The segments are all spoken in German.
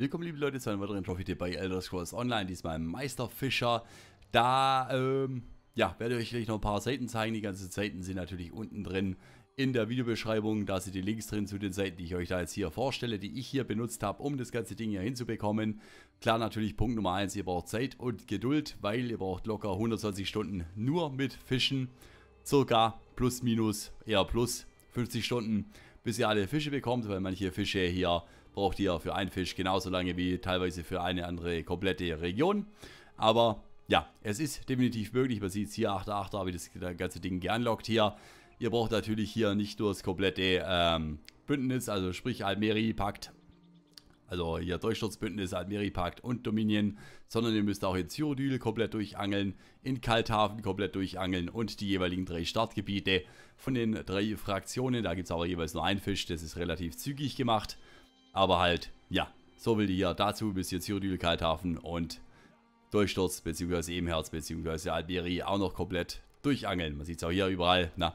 Willkommen liebe Leute zu einem weiteren Trophy-Tipp bei Elder Scrolls Online, diesmal Meister Fischer. Da, ähm, ja, werde ich euch gleich noch ein paar Seiten zeigen. Die ganzen Seiten sind natürlich unten drin in der Videobeschreibung. Da sind die Links drin zu den Seiten, die ich euch da jetzt hier vorstelle, die ich hier benutzt habe, um das ganze Ding hier hinzubekommen. Klar natürlich Punkt Nummer 1, ihr braucht Zeit und Geduld, weil ihr braucht locker 120 Stunden nur mit Fischen. Circa plus minus, eher plus 50 Stunden, bis ihr alle Fische bekommt, weil manche Fische hier braucht ihr für einen Fisch genauso lange wie teilweise für eine andere komplette Region. Aber ja, es ist definitiv möglich. Man sieht es hier, 8 8.8 habe ich das ganze Ding geunlockt hier. Ihr braucht natürlich hier nicht nur das komplette ähm, Bündnis, also sprich Almeri-Pakt, also hier Durchsturzbündnis, Almeri-Pakt und Dominion, sondern ihr müsst auch in Zyrodil komplett durchangeln, in Kalthafen komplett durchangeln und die jeweiligen drei Startgebiete von den drei Fraktionen. Da gibt es auch jeweils nur einen Fisch, das ist relativ zügig gemacht. Aber halt, ja, so will die hier. Dazu bis jetzt hier die Kalthafen und Durchsturz bzw. Ebenherz bzw. Alberi auch noch komplett durchangeln. Man sieht es auch hier überall. Na,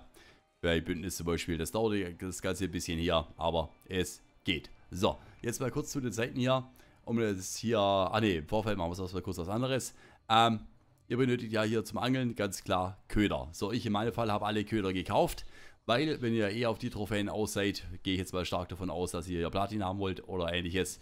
bei Bündnis zum Beispiel, das dauert das Ganze ein bisschen hier, aber es geht. So, jetzt mal kurz zu den Seiten hier. Um das hier, ah ne, im Vorfeld machen wir es erstmal kurz was anderes. Ähm, ihr benötigt ja hier zum Angeln ganz klar Köder. So, ich in meinem Fall habe alle Köder gekauft weil, wenn ihr eh auf die Trophäen aus seid, gehe ich jetzt mal stark davon aus, dass ihr Platin haben wollt oder ähnliches,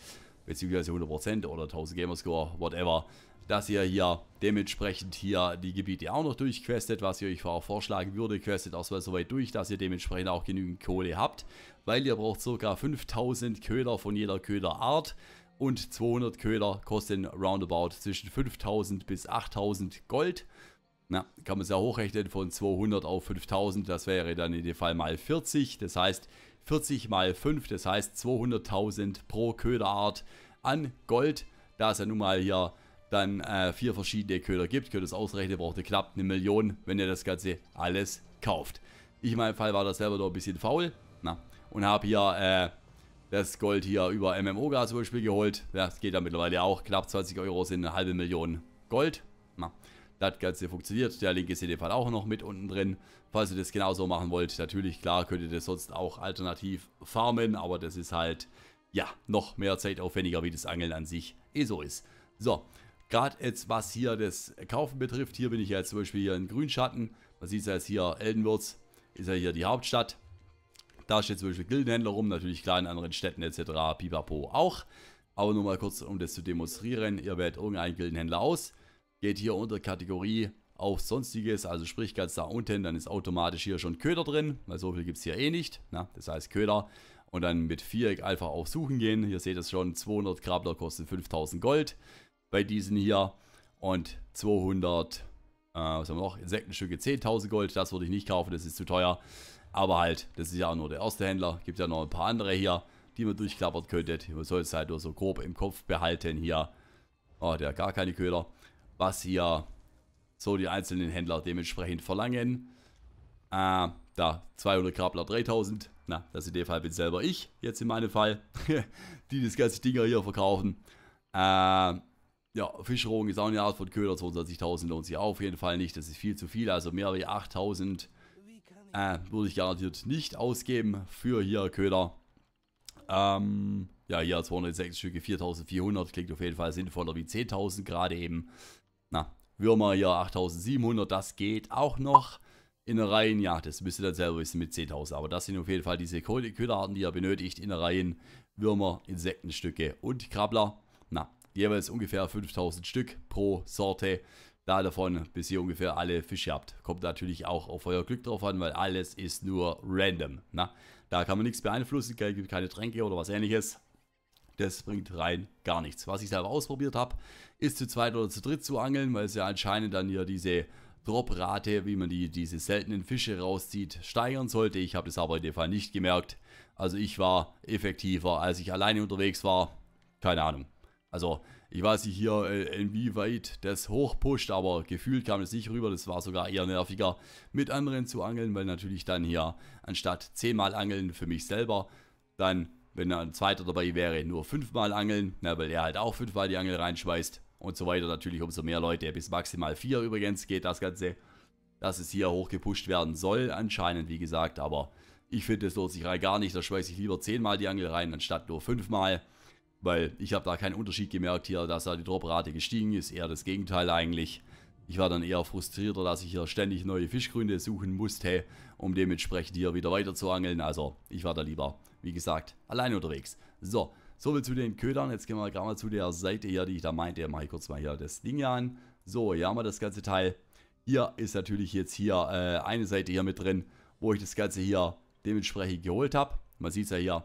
beziehungsweise 100% oder 1000 Gamerscore, whatever, dass ihr hier dementsprechend hier die Gebiete auch noch durchquestet, was ich euch auch vorschlagen würde, questet auch so weit durch, dass ihr dementsprechend auch genügend Kohle habt, weil ihr braucht ca. 5000 Köder von jeder Köderart und 200 Köder kosten roundabout zwischen 5000 bis 8000 Gold na, kann man es ja hochrechnen von 200 auf 5000, das wäre dann in dem Fall mal 40, das heißt 40 mal 5, das heißt 200.000 pro Köderart an Gold. Da es ja nun mal hier dann äh, vier verschiedene Köder gibt, könnt ihr es ausrechnen, braucht ihr knapp eine Million, wenn ihr das Ganze alles kauft. Ich in meinem Fall war das selber doch ein bisschen faul na, und habe hier äh, das Gold hier über MMO Gas zum Beispiel geholt. Ja, das geht ja mittlerweile auch, knapp 20 Euro sind eine halbe Million Gold. Na das Ganze funktioniert. Der Link ist in dem Fall auch noch mit unten drin. Falls ihr das genauso machen wollt, natürlich, klar, könnt ihr das sonst auch alternativ farmen, aber das ist halt, ja, noch mehr zeitaufwendiger, wie das Angeln an sich eh so ist. So, gerade jetzt was hier das Kaufen betrifft, hier bin ich ja jetzt zum Beispiel hier in Grünschatten. Man sieht es ja jetzt hier, Eldenwurz ist ja hier die Hauptstadt. Da steht zum Beispiel Gildenhändler rum, natürlich klar in anderen Städten etc. Pipapo auch. Aber nur mal kurz, um das zu demonstrieren, ihr wählt irgendeinen Gildenhändler aus geht hier unter Kategorie auf Sonstiges, also sprich ganz da unten, dann ist automatisch hier schon Köder drin, weil so viel gibt es hier eh nicht, na, das heißt Köder und dann mit Viereck einfach auf Suchen gehen, hier seht ihr es schon, 200 Krabbler kosten 5000 Gold bei diesen hier und 200, äh, was haben wir noch, Insektenstücke 10.000 Gold, das würde ich nicht kaufen, das ist zu teuer, aber halt, das ist ja auch nur der erste Händler, gibt ja noch ein paar andere hier, die man durchklappert könntet, man soll es halt nur so grob im Kopf behalten hier, oh, der hat gar keine Köder, was hier so die einzelnen Händler dementsprechend verlangen. Äh, da 200 Grabler 3000. Na, das in dem Fall bin selber ich, jetzt in meinem Fall, die das ganze Dinger hier verkaufen. Äh, ja, Fischerung ist auch eine Art von Köder, 22.000 lohnt sich auf jeden Fall nicht, das ist viel zu viel, also mehr wie 8.000 äh, ah, würde ich garantiert nicht ausgeben für hier Köder. Ähm, ja, hier 206 Stücke, 4.400 klingt auf jeden Fall sinnvoller wie 10.000 gerade eben na, Würmer hier 8700, das geht auch noch. Innereien, ja, das müsst ihr dann selber wissen mit 10.000. Aber das sind auf jeden Fall diese Köderarten, die ihr benötigt. Innereien, Würmer, Insektenstücke und Krabbler. Na, jeweils ungefähr 5000 Stück pro Sorte. Da davon, bis ihr ungefähr alle Fische habt. Kommt natürlich auch auf euer Glück drauf an, weil alles ist nur random. Na, da kann man nichts beeinflussen, gibt keine Tränke oder was ähnliches das bringt rein gar nichts. Was ich selber ausprobiert habe, ist zu zweit oder zu dritt zu angeln, weil es ja anscheinend dann hier diese Droprate, wie man die, diese seltenen Fische rauszieht, steigern sollte. Ich habe das aber in dem Fall nicht gemerkt. Also ich war effektiver, als ich alleine unterwegs war. Keine Ahnung. Also ich weiß nicht hier, äh, inwieweit das hochpusht, aber gefühlt kam es nicht rüber. Das war sogar eher nerviger, mit anderen zu angeln, weil natürlich dann hier anstatt zehnmal angeln für mich selber, dann wenn da ein zweiter dabei wäre, nur fünfmal angeln, na, weil er halt auch fünfmal die Angel reinschmeißt und so weiter. Natürlich umso mehr Leute, bis maximal vier übrigens geht das Ganze, dass es hier hochgepusht werden soll anscheinend, wie gesagt. Aber ich finde, das lohnt sich rein gar nicht. Da schmeiße ich lieber zehnmal die Angel rein, anstatt nur fünfmal. Weil ich habe da keinen Unterschied gemerkt hier, dass da die Droprate gestiegen ist. Eher das Gegenteil eigentlich. Ich war dann eher frustrierter, dass ich hier ständig neue Fischgründe suchen musste, um dementsprechend hier wieder weiter zu angeln. Also ich war da lieber wie gesagt, allein unterwegs. So, soviel zu den Ködern. Jetzt gehen wir gerade mal zu der Seite hier, die ich da meinte. Mache ich kurz mal hier das Ding hier an. So, hier haben wir das ganze Teil. Hier ist natürlich jetzt hier äh, eine Seite hier mit drin, wo ich das Ganze hier dementsprechend geholt habe. Man sieht es ja hier,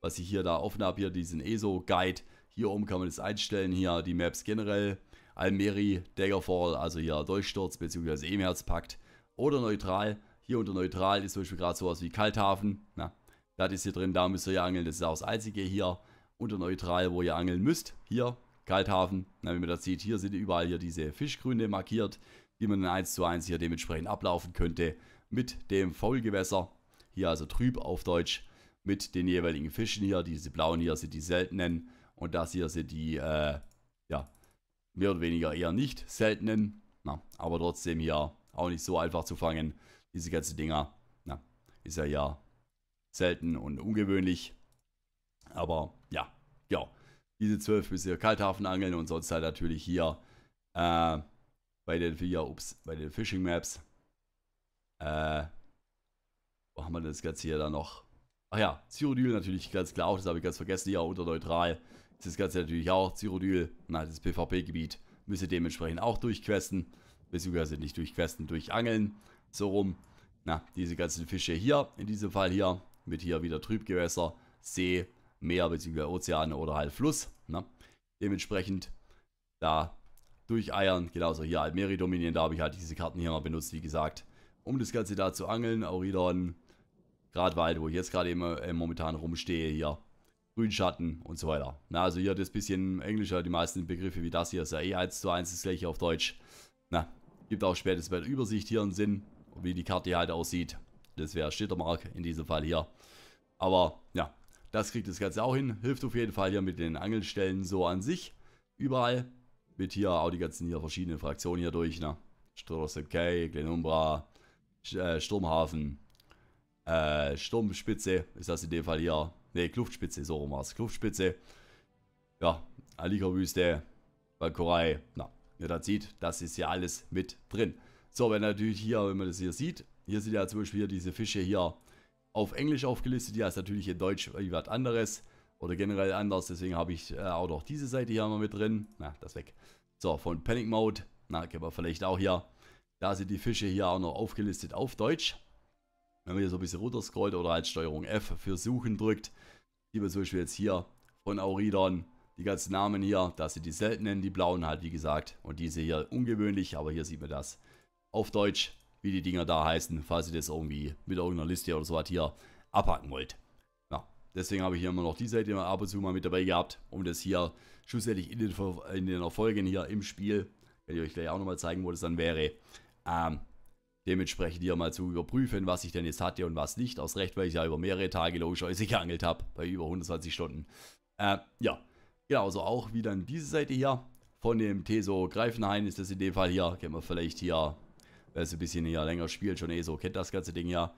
was ich hier da offen habe, hier diesen ESO-Guide. Hier oben kann man das einstellen, hier die Maps generell. Almeri, Daggerfall, also hier Durchsturz bzw. Emerzpakt oder neutral. Hier unter neutral ist zum Beispiel gerade sowas wie Kalthafen. Na, ne? Das ist hier drin, da müsst ihr ja angeln. Das ist auch das einzige hier unter neutral, wo ihr angeln müsst. Hier, Kalthafen. Na, wie man das sieht, hier sind überall hier diese Fischgründe markiert, die man in 1 zu 1 hier dementsprechend ablaufen könnte. Mit dem Faulgewässer, hier also trüb auf Deutsch, mit den jeweiligen Fischen hier. Diese blauen hier sind die seltenen und das hier sind die, äh, ja, mehr oder weniger eher nicht seltenen. Na, aber trotzdem hier auch nicht so einfach zu fangen. Diese ganzen Dinger, na, ist ja ja selten und ungewöhnlich. Aber ja, ja. Diese 12 müsst ihr Kalthafen angeln und sonst halt natürlich hier äh, bei den vier, ups, bei den Fishing Maps. Äh, wo haben wir das Ganze hier dann noch? Ach ja, Zyrodyl natürlich ganz klar auch, das habe ich ganz vergessen, hier unter neutral ist das Ganze natürlich auch Zyrodyl, na, das PvP-Gebiet, müsst ihr dementsprechend auch durchquesten, beziehungsweise nicht durchquesten, durchangeln, so rum. Na, diese ganzen Fische hier, in diesem Fall hier, mit hier wieder Trübgewässer, See, Meer bzw. Ozeane oder halt Fluss. Ne? Dementsprechend da durcheiern, genauso hier halt Meri da habe ich halt diese Karten hier mal benutzt, wie gesagt, um das Ganze da zu angeln, Auridon, Gradwald, wo ich jetzt gerade äh, momentan rumstehe hier, Grünschatten und so weiter. Na, also hier das bisschen englischer, die meisten Begriffe wie das hier ist ja eh 1 zu 1 das gleiche auf Deutsch. Na, gibt auch spätestens bei der Übersicht hier einen Sinn, wie die Karte halt aussieht. Das wäre Schittermark in diesem Fall hier. Aber ja, das kriegt das Ganze auch hin. Hilft auf jeden Fall hier mit den Angelstellen so an sich. Überall. Mit hier auch die ganzen hier verschiedenen Fraktionen hier durch. Ne? Strosse K, Glenumbra, äh, Sturmhafen, äh, Sturmspitze ist das in dem Fall hier. Ne, Kluftspitze, so rum war es. Kluftspitze. Ja, Alika-Wüste, Valkorei. Na, ihr das sieht, das ist ja alles mit drin. So, wenn natürlich hier, wenn man das hier sieht, hier sind ja zum Beispiel hier diese Fische hier auf Englisch aufgelistet. Die heißt natürlich in Deutsch irgendwas anderes oder generell anders. Deswegen habe ich äh, auch noch diese Seite hier mal mit drin. Na, das weg. So, von Panic Mode. Na, können wir vielleicht auch hier. Da sind die Fische hier auch noch aufgelistet auf Deutsch. Wenn man hier so ein bisschen runter scrollt oder als halt Steuerung F für Suchen drückt, sieht man zum Beispiel jetzt hier von Auridon die ganzen Namen hier. Das sind die seltenen, die blauen halt, wie gesagt. Und diese hier ungewöhnlich, aber hier sieht man das auf Deutsch wie die Dinger da heißen, falls ihr das irgendwie mit irgendeiner Liste oder so was hier abhacken wollt. Ja, deswegen habe ich hier immer noch die Seite ab und zu mal mit dabei gehabt, um das hier schlussendlich in den, in den Erfolgen hier im Spiel, wenn ich euch gleich auch nochmal zeigen, wo das dann wäre, ähm, dementsprechend hier mal zu überprüfen, was ich denn jetzt hatte und was nicht. Aus Recht, weil ich ja über mehrere Tage logischerweise geangelt habe, bei über 120 Stunden. Äh, ja, genauso also auch wie dann diese Seite hier. Von dem Teso Greifenhain ist das in dem Fall hier. Kennen wir vielleicht hier wer es ein bisschen ja, länger spielt, schon eh so kennt das ganze Ding ja.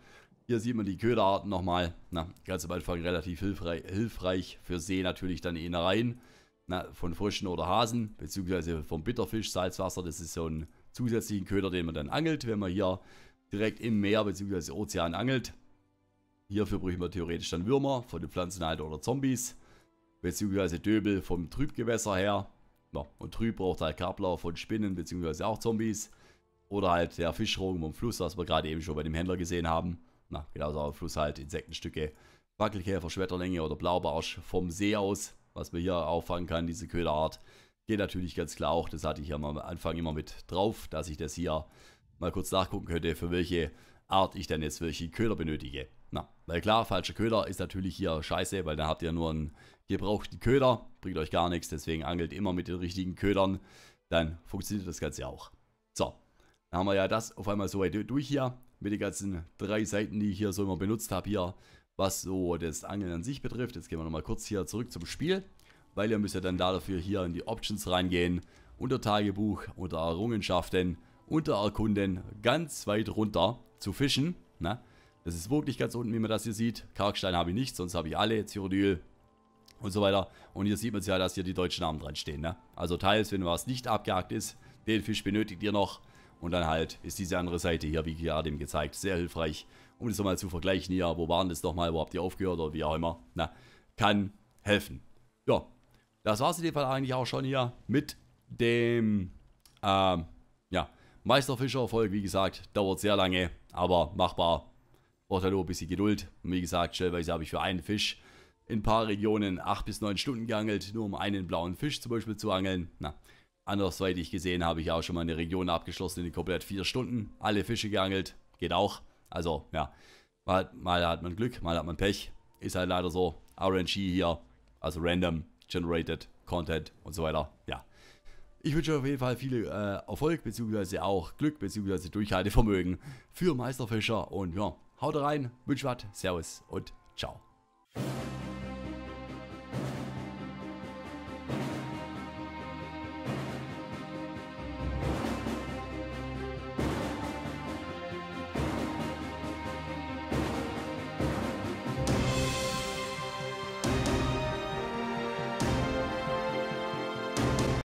Hier sieht man die Köderarten nochmal. Na, ganz am Anfang relativ hilfreich, hilfreich für See natürlich dann Innereien. Na, von Fröschen oder Hasen, beziehungsweise vom Bitterfisch, Salzwasser. Das ist so ein zusätzlicher Köder, den man dann angelt, wenn man hier direkt im Meer beziehungsweise Ozean angelt. Hierfür bräuchten wir theoretisch dann Würmer von den Pflanzenhalter oder Zombies, beziehungsweise Döbel vom Trübgewässer her. Ja, und Trüb braucht halt Kabler von Spinnen beziehungsweise auch Zombies. Oder halt der Fischrogen vom Fluss, was wir gerade eben schon bei dem Händler gesehen haben. Na, genauso auf Fluss halt Insektenstücke, Wackelkäfer, Schmetterlinge oder Blaubarsch vom See aus, was man hier auffangen kann, diese Köderart. Geht natürlich ganz klar auch, das hatte ich am Anfang immer mit drauf, dass ich das hier mal kurz nachgucken könnte, für welche Art ich dann jetzt welche Köder benötige. Na, weil klar, falscher Köder ist natürlich hier scheiße, weil dann habt ihr nur einen gebrauchten Köder, bringt euch gar nichts, deswegen angelt immer mit den richtigen Ködern, dann funktioniert das Ganze auch. So, dann haben wir ja das auf einmal so weit durch hier. Mit den ganzen drei Seiten, die ich hier so immer benutzt habe hier. Was so das Angeln an sich betrifft. Jetzt gehen wir nochmal kurz hier zurück zum Spiel. Weil ihr müsst ja dann dafür hier in die Options reingehen. Unter Tagebuch, unter Errungenschaften, unter Erkunden. Ganz weit runter zu fischen. Ne? Das ist wirklich ganz unten, wie man das hier sieht. Karkstein habe ich nicht, sonst habe ich alle. Zyrodil und so weiter. Und hier sieht man es ja, dass hier die deutschen Namen dran stehen. Ne? Also teils, wenn was nicht abgehakt ist, den Fisch benötigt ihr noch. Und dann halt ist diese andere Seite hier, wie gerade eben gezeigt, sehr hilfreich, um das nochmal zu vergleichen. hier. wo waren das nochmal, wo habt ihr aufgehört oder wie auch immer. Na, kann helfen. Ja, das war es in dem Fall eigentlich auch schon hier mit dem ähm, ja, Meisterfischer-Erfolg. Wie gesagt, dauert sehr lange, aber machbar. Braucht halt nur ein bisschen Geduld. Und wie gesagt, stellweise habe ich für einen Fisch in ein paar Regionen 8 bis 9 Stunden geangelt, nur um einen blauen Fisch zum Beispiel zu angeln. Na, Andersweitig gesehen habe ich auch schon mal eine Region abgeschlossen in komplett vier Stunden. Alle Fische geangelt, geht auch. Also, ja, mal, mal hat man Glück, mal hat man Pech. Ist halt leider so. RNG hier, also Random Generated Content und so weiter. Ja, ich wünsche euch auf jeden Fall viel äh, Erfolg, beziehungsweise auch Glück, beziehungsweise Durchhaltevermögen für Meisterfischer. Und ja, haut rein, wünsche was, Servus und ciao.